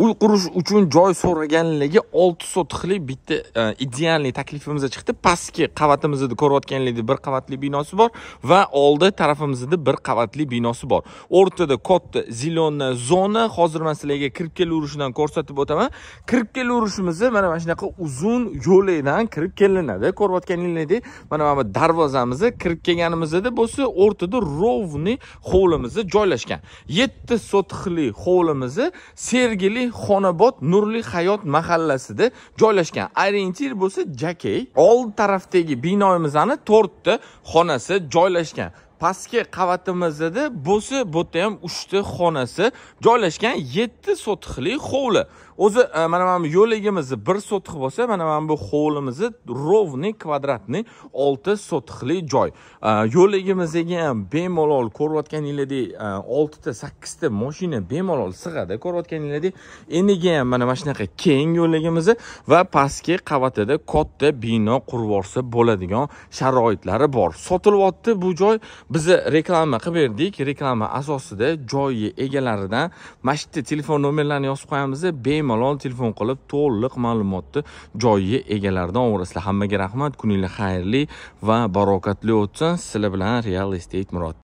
uy qurish uchun joy so'raganligi olti sotixli bitta идеальный e, taklifimiz chiqdi pastki qavatimizni ko'rayotganingdek bir qavatli binosi bor va oldi tarafimizda bir qavatli binosi bor o'rtada katta зеленая zona hozir man sizlarga kirib kelaverishidan ko'rsatib o'taman kirib kelaverishimizni mana mana shunaqa uzun yo'lakdan kirib kelinadi ko'rayotganingizdek mana mana bu darvozamizni kirib kelganimizda bo'lsa o'rtada ровный hovlimiz joylashgan yetti sotixli hovlimizni sergeli xonobod nurli hayot mahallasida joylashgan orientir bo'lsa jakey old tarafdagi binoyimizni to'rtta xonasi joylashgan pastki qavatimizda bo'lsa bu yerda ham uchta xonasi joylashgan yetti sotixli hovli o'zi e, mana mana bu yo'ligimizni bir sotix bo'lsa mana mana bu hovlimizni ровный kvadratni olti sotixli joy e, yo'ligimizga ham bemalol ko'rayotganinglardek oltita sakkizta moshina bemalol sig'adi ko'rayotganinglardek endigi ham mana mana shunaqa keng yo'ligimiz va pastki qavatida katta bino qurib yuborsa bo'ladigan sharoitlari bor sotilyapti bu joy biz reklama qilib berdik reklama asosida joyi egalaridan mana shu yerda telefon nomerlarini yozib qo'yamiz bemalol telefon qilib to'liq ma'lumotni joyi egalaridan olasizlar hammaga rahmat kuninglar xayrli va barokatli o'tsin sizlar bilan real estate murod